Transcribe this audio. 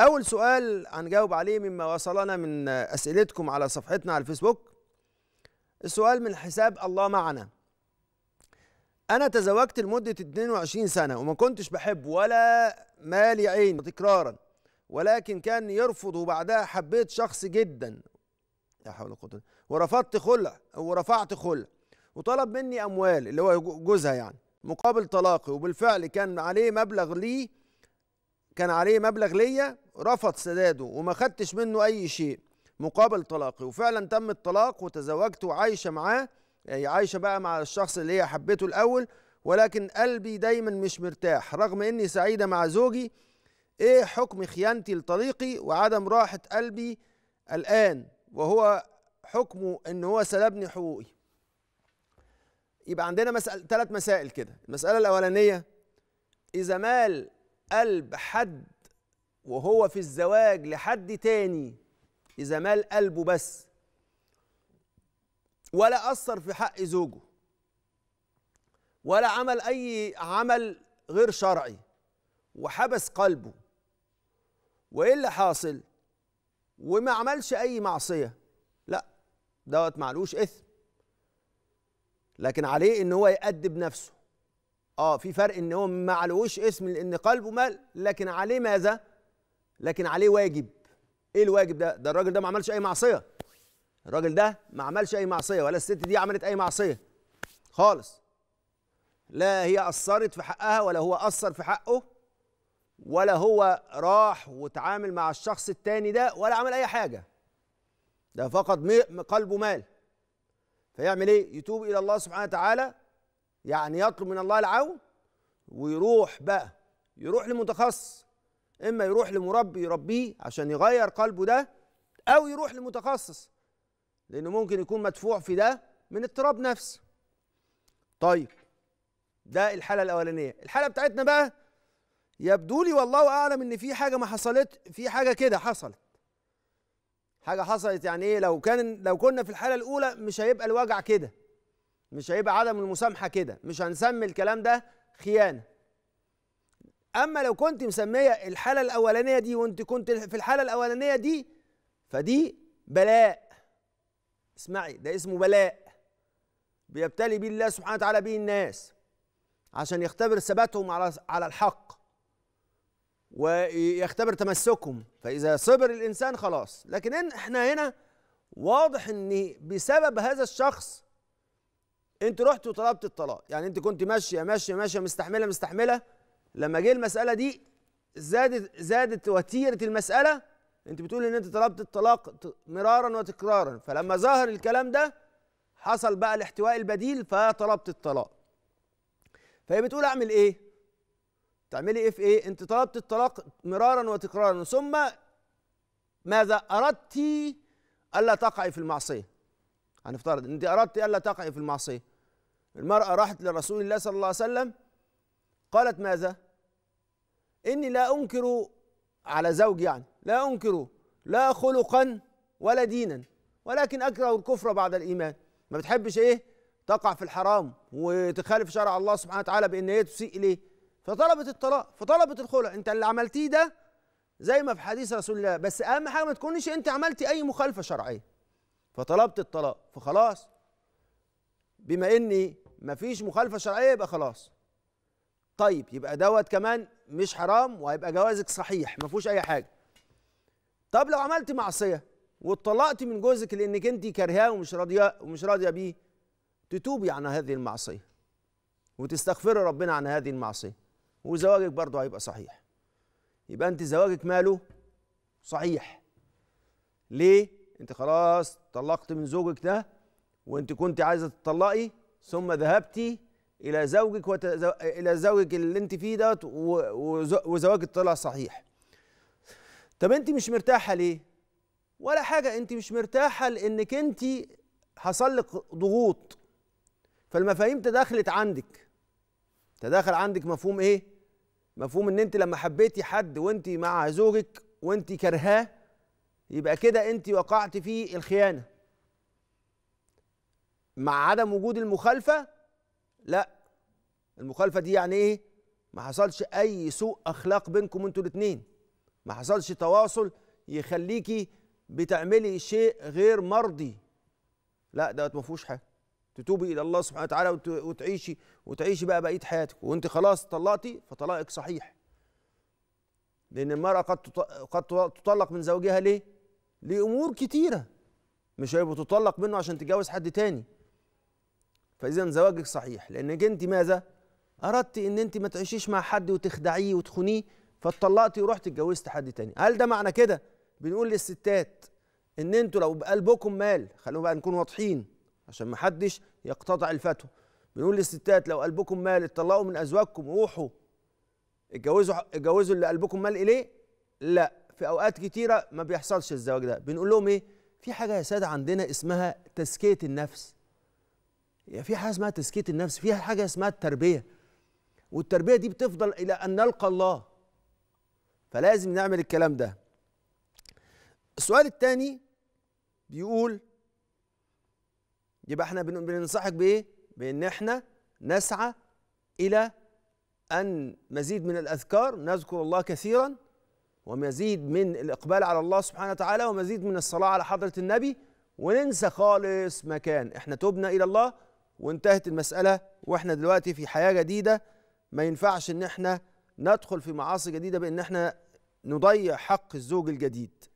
أول سؤال هنجاوب عليه مما وصلنا من أسئلتكم على صفحتنا على الفيسبوك السؤال من حساب الله معنا أنا تزوجت لمدة 22 سنة وما كنتش بحب ولا مالي عين تكرارا ولكن كان يرفض وبعدها حبيت شخص جدا لا حول ولا قوة ورفضت خلع ورفعت خلع وطلب مني أموال اللي هو جوزها يعني مقابل طلاقي وبالفعل كان عليه مبلغ لي كان عليه مبلغ ليا رفض سداده وما خدتش منه اي شيء مقابل طلاقي وفعلا تم الطلاق وتزوجت وعايشه معاه يعني عايشه بقى مع الشخص اللي هي حبته الاول ولكن قلبي دايما مش مرتاح رغم اني سعيده مع زوجي ايه حكم خيانتي لطريقي وعدم راحه قلبي الان وهو حكمه ان هو سلبني حقوقي يبقى عندنا مسألة ثلاث مسائل كده المسألة الأولانية إذا مال قلب حد وهو في الزواج لحد تاني إذا مال قلبه بس ولا أثر في حق زوجه ولا عمل أي عمل غير شرعي وحبس قلبه وإيه اللي حاصل وما عملش أي معصية لا دوت معلوش إثم لكن عليه إن هو يأدب نفسه اه في فرق ان هو ما علوش اسم لان قلبه مال لكن عليه ماذا لكن عليه واجب ايه الواجب ده ده الراجل ده ما عملش اي معصيه الراجل ده ما عملش اي معصيه ولا الست دي عملت اي معصيه خالص لا هي قصرت في حقها ولا هو قصر في حقه ولا هو راح وتعامل مع الشخص التاني ده ولا عمل اي حاجه ده فقط قلبه مال فيعمل ايه يتوب الى الله سبحانه وتعالى يعني يطلب من الله العون ويروح بقى يروح لمتخصص اما يروح لمربي يربيه عشان يغير قلبه ده او يروح لمتخصص لانه ممكن يكون مدفوع في ده من اضطراب نفسي طيب ده الحاله الاولانيه الحاله بتاعتنا بقى يبدو لي والله اعلم ان في حاجه ما حصلت في حاجه كده حصلت حاجه حصلت يعني ايه لو كان لو كنا في الحاله الاولى مش هيبقى الوجع كده مش هيبقى عدم المسامحه كده مش هنسمي الكلام ده خيانه اما لو كنت مسميه الحاله الاولانيه دي وانت كنت في الحاله الاولانيه دي فدي بلاء اسمعي ده اسمه بلاء بيبتلي به الله سبحانه وتعالى به الناس عشان يختبر ثباتهم على على الحق ويختبر تمسكهم فاذا صبر الانسان خلاص لكن احنا هنا واضح ان بسبب هذا الشخص انت رحت وطلبت الطلاق يعني انت كنت ماشيه ماشيه ماشيه مستحمله مستحمله لما جه المساله دي زادت زادت وتيره المساله انت بتقول ان انت طلبت الطلاق مرارا وتكرارا فلما ظهر الكلام ده حصل بقى الاحتواء البديل فطلبت الطلاق فهي بتقول اعمل ايه تعملي ايه في ايه انت طلبت الطلاق مرارا وتكرارا ثم ماذا اردت الا تقعي في المعصيه هنفترض انت اردت الا تقعي في المعصيه المرأة راحت لرسول الله صلى الله عليه وسلم قالت ماذا؟ إني لا أنكر على زوج يعني لا أنكر لا خلقا ولا دينا ولكن أكره الكفر بعد الإيمان ما بتحبش إيه؟ تقع في الحرام وتخالف شرع الله سبحانه وتعالى بإن هي تسيء إليه فطلبت الطلاق فطلبت الخلع أنت اللي عملتيه ده زي ما في حديث رسول الله بس أهم حاجة ما تكونش أنت عملتي أي مخالفة شرعية فطلبت الطلاق فخلاص بما ان مفيش مخالفه شرعيه يبقى خلاص طيب يبقى دوت كمان مش حرام وهيبقى جوازك صحيح ما فيهوش اي حاجه طب لو عملت معصيه واتطلقتي من جوزك لانك انت كارهاه ومش راضيه ومش راضيه بيه تتوبي عن هذه المعصيه وتستغفري ربنا عن هذه المعصيه وزواجك برضه هيبقى صحيح يبقى انت زواجك ماله صحيح ليه انت خلاص طلقت من زوجك ده وانت كنت عايزه تطلقي ثم ذهبتي الى زوجك وتزو... الى زوجك اللي انت فيه دوت وزواجك طلع صحيح طب انت مش مرتاحه ليه ولا حاجه انت مش مرتاحه لانك انت حصل لك ضغوط فالمفاهيم تداخلت عندك تداخل عندك مفهوم ايه مفهوم ان انت لما حبيتي حد وانت مع زوجك وانت كرهاه يبقى كده انت وقعت في الخيانه مع عدم وجود المخالفه لا المخالفه دي يعني ايه ما حصلش اي سوء اخلاق بينكم انتوا الاثنين ما حصلش تواصل يخليكي بتعملي شيء غير مرضي لا ده ما فيهوش حاجه تتوبي الى الله سبحانه وتعالى وتعيشي وتعيشي بقى بقيه حياتك وانت خلاص طلقتي فطلاقك صحيح لان المراه قد قد تطلق من زوجها ليه لامور كتيره مش هيبقى تطلق منه عشان تتجوز حد تاني فاذا زواجك صحيح لانك انت ماذا اردت ان انت ما تعيشيش مع حد وتخدعيه وتخونيه فاتطلقتي ورحت اتجوزت حد تاني هل ده معنى كده بنقول للستات ان انتوا لو بقلبكم مال خلونا بقى نكون واضحين عشان ما حدش يقتطع الفتوى بنقول للستات لو قلبكم مال اتطلقوا من ازواجكم روحوا اتجوزوا اتجوزوا اللي قلبكم مال اليه لا في اوقات كتيره ما بيحصلش الزواج ده بنقول لهم ايه في حاجه يا ساده عندنا اسمها تزكيه النفس يعني في حاجه اسمها تزكيه النفس في حاجه اسمها التربيه والتربيه دي بتفضل الى ان نلقى الله فلازم نعمل الكلام ده السؤال الثاني بيقول يبقى احنا بننصحك بايه بان احنا نسعى الى ان مزيد من الاذكار نذكر الله كثيرا ومزيد من الاقبال على الله سبحانه وتعالى ومزيد من الصلاه على حضره النبي وننسى خالص مكان احنا تبنا الى الله وانتهت المسألة واحنا دلوقتي في حياة جديدة ما ينفعش ان احنا ندخل في معاصي جديدة بان احنا نضيع حق الزوج الجديد